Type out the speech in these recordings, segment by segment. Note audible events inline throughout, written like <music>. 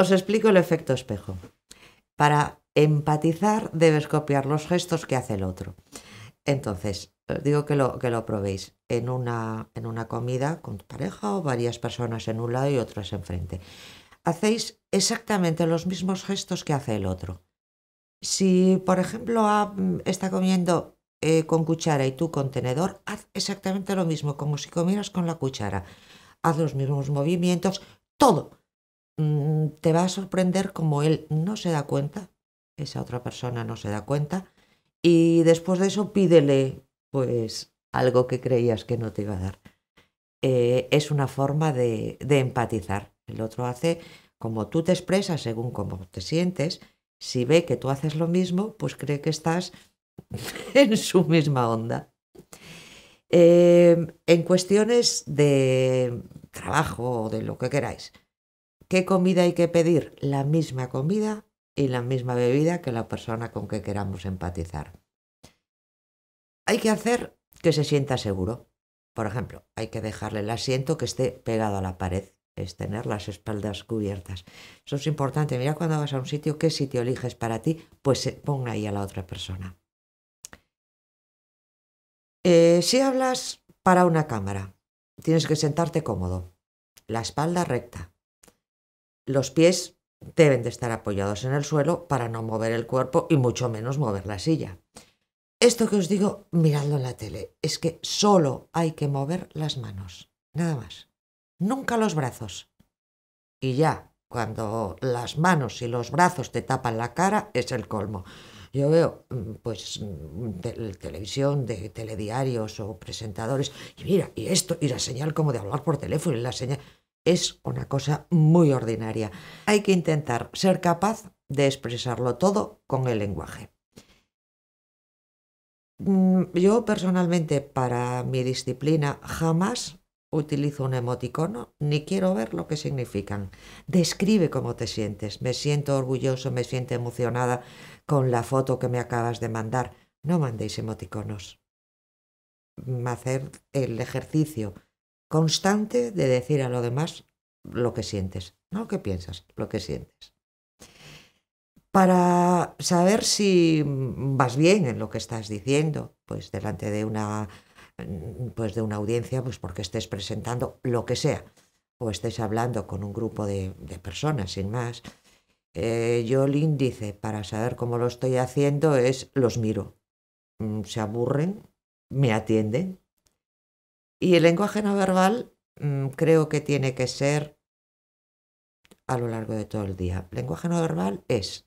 Os explico el efecto espejo. Para empatizar debes copiar los gestos que hace el otro. Entonces, os digo que lo, que lo probéis en una, en una comida con tu pareja o varias personas en un lado y otras enfrente. Hacéis exactamente los mismos gestos que hace el otro. Si, por ejemplo, mm, está comiendo eh, con cuchara y tú con tenedor, haz exactamente lo mismo, como si comieras con la cuchara. Haz los mismos movimientos, todo. Mm, te va a sorprender como él no se da cuenta, esa otra persona no se da cuenta, y después de eso pídele pues algo que creías que no te iba a dar. Eh, es una forma de, empatizar. El otro hace como tú te expresas, según cómo te sientes. Si ve que tú haces lo mismo, pues cree que estás <laughs> en su misma onda. Eh, en cuestiones de trabajo o de lo que queráis, ¿Qué comida hay que pedir? La misma comida y la misma bebida que la persona con que queramos empatizar. Hay que hacer que se sienta seguro. Por ejemplo, hay que dejarle el asiento que esté pegado a la pared, es tener las espaldas cubiertas. Eso es importante. Mira cuando vas a un sitio, qué sitio eliges para ti, pues ponga ahí a la otra persona. Eh, si hablas para una cámara, tienes que sentarte cómodo, la espalda recta, los pies deben de estar apoyados en el suelo para no mover el cuerpo y mucho menos mover la silla. Esto que os digo mirando en la tele, es que solo hay que mover las manos, nada más. Nunca los brazos. Y ya, cuando las manos y los brazos te tapan la cara, es el colmo. Yo veo, mm, pues, mm, televisión, de telediarios o presentadores, y mira, y esto, y la señal como de hablar por teléfono, y la señal es una cosa muy ordinaria. Hay que intentar ser capaz de expresarlo todo con el lenguaje. Mm, yo personalmente para mi disciplina jamás utilizo un emoticono ni quiero ver lo que significan. Describe cómo te sientes. Me siento orgulloso, me siento emocionada con la foto que me acabas de mandar. No mandéis emoticonos. Mm, hacer el ejercicio constante de decir a lo demás lo que sientes, no lo que piensas, lo que sientes. Para saber si vas bien en lo que estás diciendo, pues delante de una, pues de una audiencia, pues porque estés presentando lo que sea, o estés hablando con un grupo de, personas, sin más. Eh, yo el índice para saber cómo lo estoy haciendo es los miro. Mm, se aburren, me atienden. Y el lenguaje no verbal mm, creo que tiene que ser a lo largo de todo el día. Lenguaje no verbal es,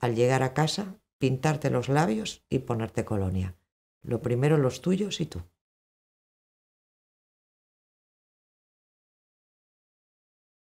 al llegar a casa, pintarte los labios y ponerte colonia. Lo primero los tuyos y tú.